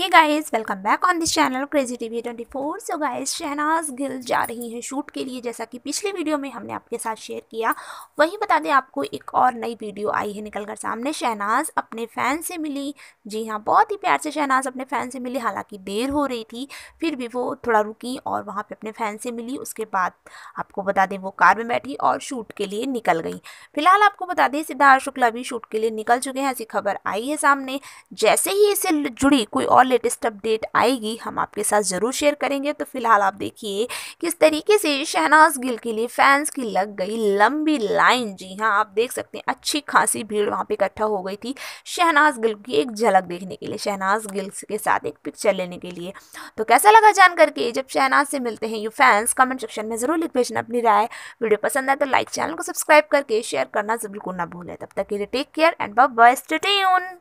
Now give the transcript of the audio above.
hey guys welcome back on this channel crazy TV 24 so guys Shehnaaz Gill जा रही हैं shoot के लिए जैसा कि पिछली वीडियो में हमने आपके साथ शेयर किया वही बता दें आपको एक और नई वीडियो आई है निकल कर सामने शहनाज अपने फ़ैन से मिली जी हाँ बहुत ही प्यार से शहनाज अपने फ़ैन से मिली हालांकि देर हो रही थी फिर भी वो थोड़ा रुकी और वहाँ पर अपने फ़ैन से मिली उसके बाद आपको बता दें वो कार में बैठी और शूट के लिए निकल गई फिलहाल आपको बता दें सिद्धार्थ शुक्ला भी शूट के लिए निकल चुके हैं ऐसी खबर आई है सामने जैसे ही इससे जुड़ी कोई और लेटेस्ट अपडेट आएगी हम आपके साथ ज़रूर शेयर करेंगे तो फिलहाल आप देखिए किस तरीके से शहनाज गिल के लिए फैंस की लग गई लंबी लाइन जी हाँ आप देख सकते हैं अच्छी खासी भीड़ वहाँ पर इकट्ठा हो गई थी शहनाज गिल की एक झलक देखने के लिए शहनाज गिल के साथ एक पिक्चर लेने के लिए तो कैसा लगा जान करके जब शहनाज से मिलते हैं यू फैंस कमेंट सेक्शन में ज़रूर लिख भेजना अपनी राय वीडियो पसंद आए तो लाइक चैनल को सब्सक्राइब करके शेयर करना बिल्कुल ना भूलें तब तक के लिए take care and bye stay tune